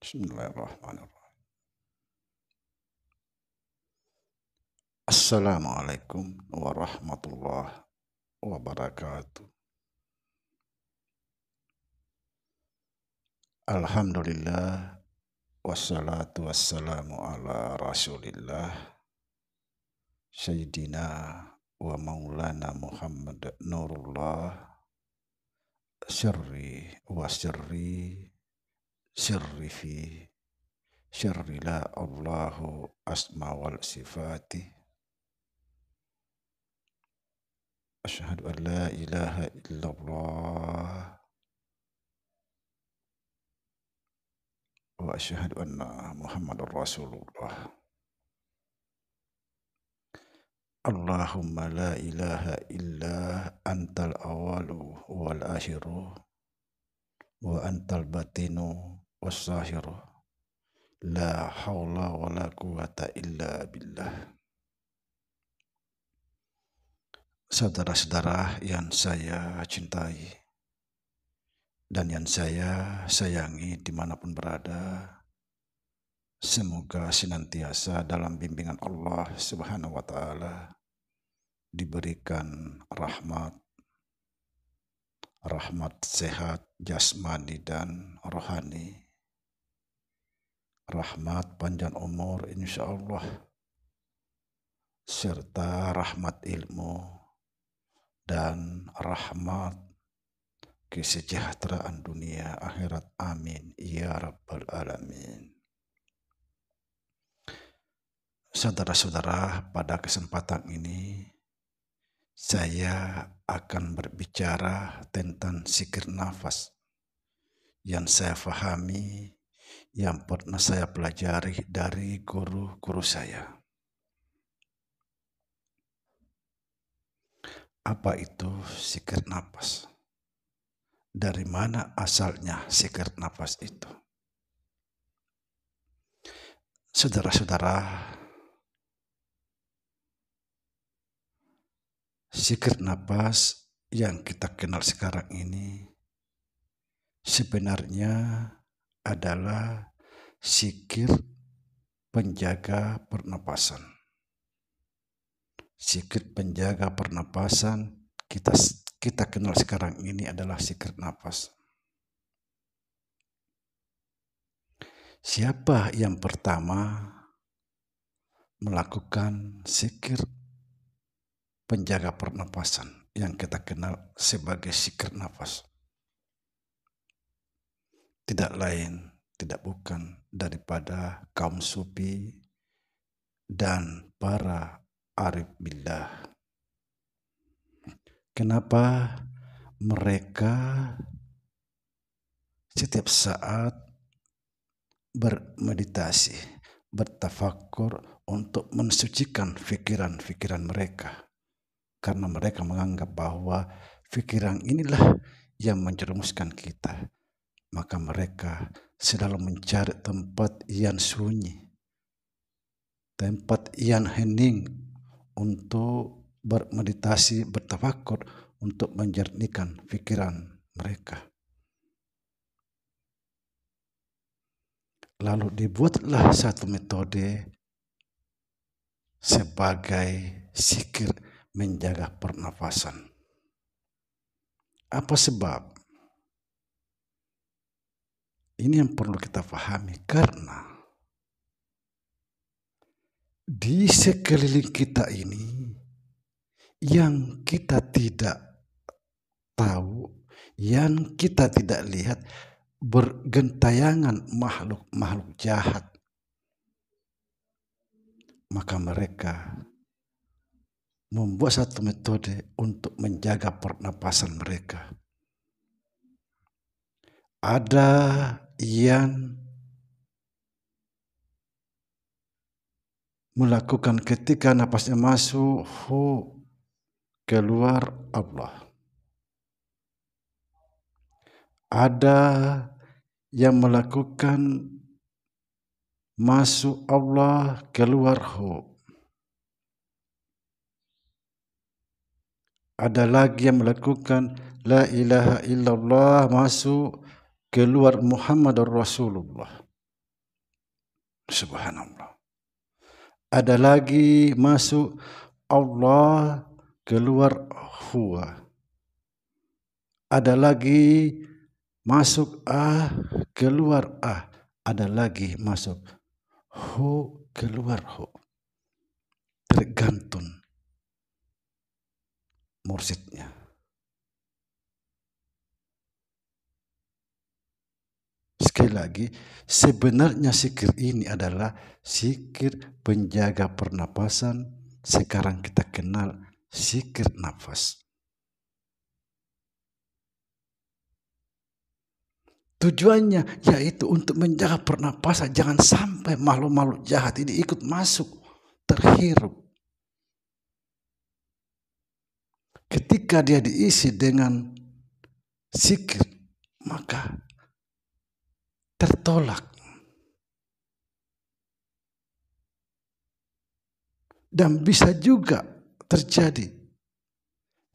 Bismillahirrahmanirrahim. Assalamualaikum warahmatullahi wabarakatuh. Alhamdulillah wassalatu wassalamu ala rasulillah Sayyidina wa maulana Muhammad Nurullah Sirri wa sirri سري فيه شر لا الله أسمى والصفات أشهد أن لا إله إلا الله وأشهد أن محمد رسول الله اللهم لا إله إلا أنت الأول والآخر وأنت الباطن والساهرة لا حول ولا قوة إلا بالله Saudara-saudara yang saya cintai dan yang saya sayangi dimanapun berada, semoga senantiasa dalam bimbingan Allah Subhanahu wa Ta'ala diberikan rahmat rahmat sehat jasmani dan rohani rahmat panjang umur insya Allah serta rahmat ilmu dan rahmat kesejahteraan dunia akhirat amin ya rabbal alamin Saudara-saudara pada kesempatan ini saya akan berbicara tentang sikir nafas yang saya fahami yang pernah saya pelajari dari guru-guru saya. Apa itu sikir napas? Dari mana asalnya sikir napas itu? Saudara-saudara, sikir napas yang kita kenal sekarang ini sebenarnya adalah sikir penjaga pernapasan. Sikir penjaga pernapasan kita kita kenal sekarang ini adalah sikir nafas. Siapa yang pertama melakukan sikir penjaga pernapasan yang kita kenal sebagai sikir nafas? tidak lain, tidak bukan daripada kaum sufi dan para arif billah. Kenapa mereka setiap saat bermeditasi, bertafakur untuk mensucikan pikiran-pikiran mereka. Karena mereka menganggap bahwa pikiran inilah yang menjerumuskan kita maka mereka selalu mencari tempat yang sunyi, tempat yang hening untuk bermeditasi, bertafakur, untuk menjernihkan pikiran mereka. Lalu dibuatlah satu metode sebagai sikir menjaga pernafasan. Apa sebab? Ini yang perlu kita pahami karena di sekeliling kita ini yang kita tidak tahu, yang kita tidak lihat bergentayangan makhluk-makhluk jahat. Maka mereka membuat satu metode untuk menjaga pernapasan mereka. Ada yang melakukan ketika napasnya masuk hu keluar Allah ada yang melakukan masuk Allah keluar hu ada lagi yang melakukan la ilaha illallah masuk keluar Muhammad Rasulullah. Subhanallah. Ada lagi masuk Allah keluar huwa. Ada lagi masuk ah keluar ah. Ada lagi masuk hu keluar hu. Tergantung mursidnya. sekali lagi sebenarnya sikir ini adalah sikir penjaga pernapasan sekarang kita kenal sikir nafas Tujuannya yaitu untuk menjaga pernapasan. Jangan sampai makhluk-makhluk jahat ini ikut masuk, terhirup. Ketika dia diisi dengan sikir, maka tertolak. Dan bisa juga terjadi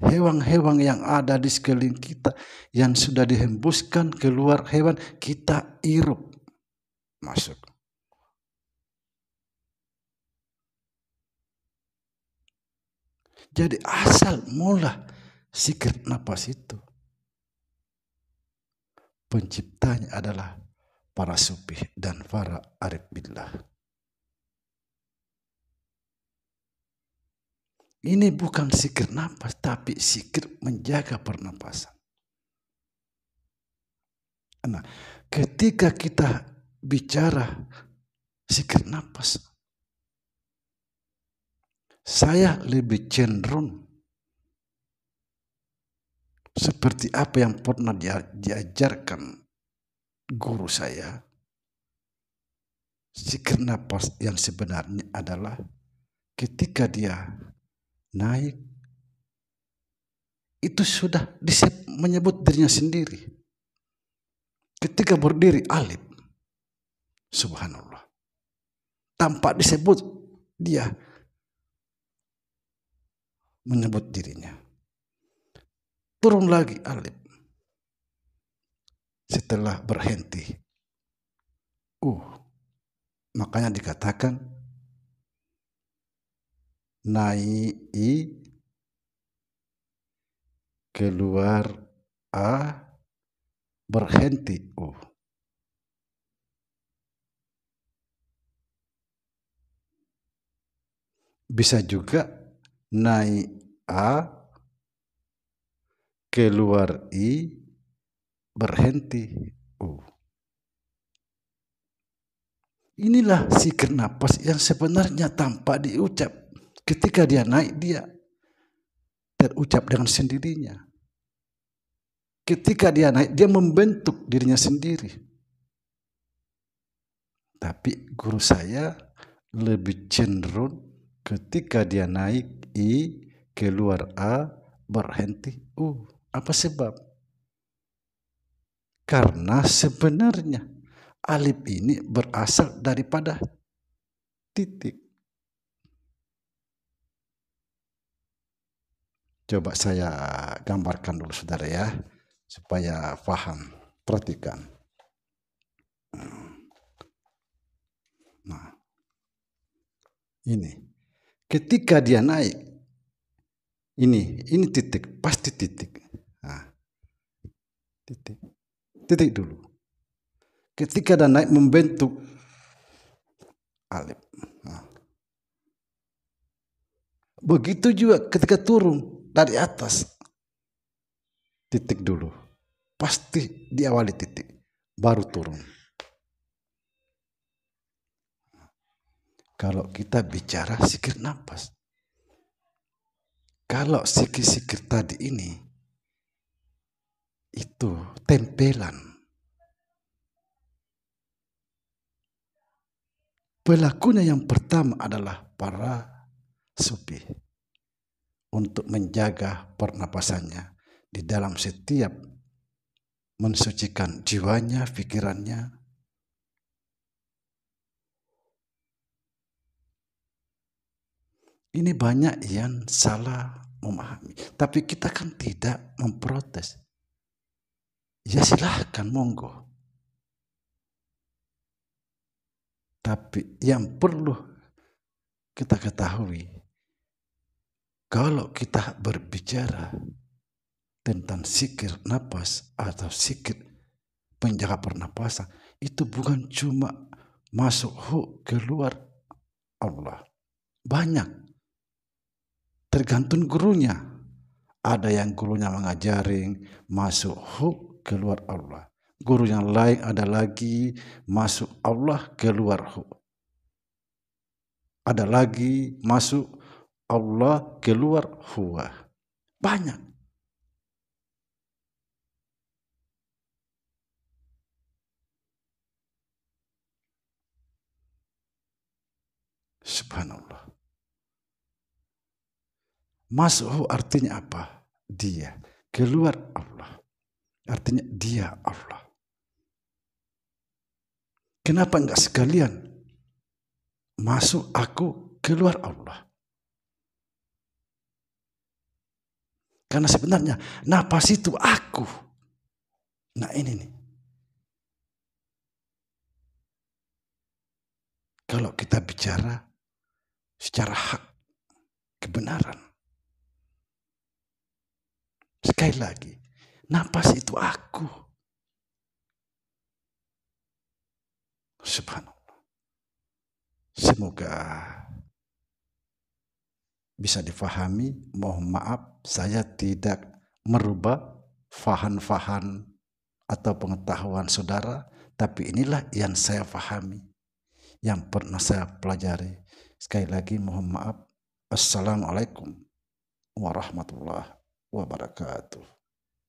hewan-hewan yang ada di sekeliling kita yang sudah dihembuskan keluar hewan kita irup masuk. Jadi asal mula sikir nafas itu penciptanya adalah para supih dan para arif billah. Ini bukan sikir nafas, tapi sikir menjaga pernapasan. Nah, ketika kita bicara sikir nafas, saya lebih cenderung seperti apa yang pernah diajarkan guru saya si nafas yang sebenarnya adalah ketika dia naik itu sudah disebut menyebut dirinya sendiri ketika berdiri alif subhanallah tampak disebut dia menyebut dirinya turun lagi alif setelah berhenti. Uh, makanya dikatakan naik i keluar a berhenti u. Uh. Bisa juga naik a keluar i berhenti. Oh. Inilah si kenapas yang sebenarnya tampak diucap. Ketika dia naik, dia terucap dengan sendirinya. Ketika dia naik, dia membentuk dirinya sendiri. Tapi guru saya lebih cenderung ketika dia naik I, keluar A, berhenti U. Uh, apa sebab? Karena sebenarnya alif ini berasal daripada titik. Coba saya gambarkan dulu saudara ya supaya paham. Perhatikan. Nah. Ini. Ketika dia naik ini ini titik pasti titik. Nah. Titik titik dulu ketika dan naik membentuk alif nah. begitu juga ketika turun dari atas titik dulu pasti diawali titik baru turun kalau kita bicara sikir nafas kalau sikir-sikir tadi ini itu tempelan. Pelakunya yang pertama adalah para supi untuk menjaga pernapasannya di dalam setiap mensucikan jiwanya, pikirannya. Ini banyak yang salah memahami. Tapi kita kan tidak memprotes. Ya silahkan monggo. Tapi yang perlu kita ketahui kalau kita berbicara tentang sikir nafas atau sikir penjaga pernapasan itu bukan cuma masuk hu keluar Allah. Banyak. Tergantung gurunya. Ada yang gurunya mengajarin masuk hu keluar Allah. Guru yang lain ada lagi masuk Allah keluar hu. Ada lagi masuk Allah keluar huwa. Banyak. Subhanallah. Masuk artinya apa? Dia keluar Allah. Artinya dia Allah. Kenapa enggak sekalian masuk aku keluar Allah? Karena sebenarnya napas itu aku. Nah ini nih. Kalau kita bicara secara hak kebenaran. Sekali lagi, Napas itu aku. Subhanallah. Semoga bisa difahami. Mohon maaf, saya tidak merubah fahan-fahan atau pengetahuan saudara, tapi inilah yang saya fahami, yang pernah saya pelajari. Sekali lagi mohon maaf. Assalamualaikum warahmatullahi wabarakatuh.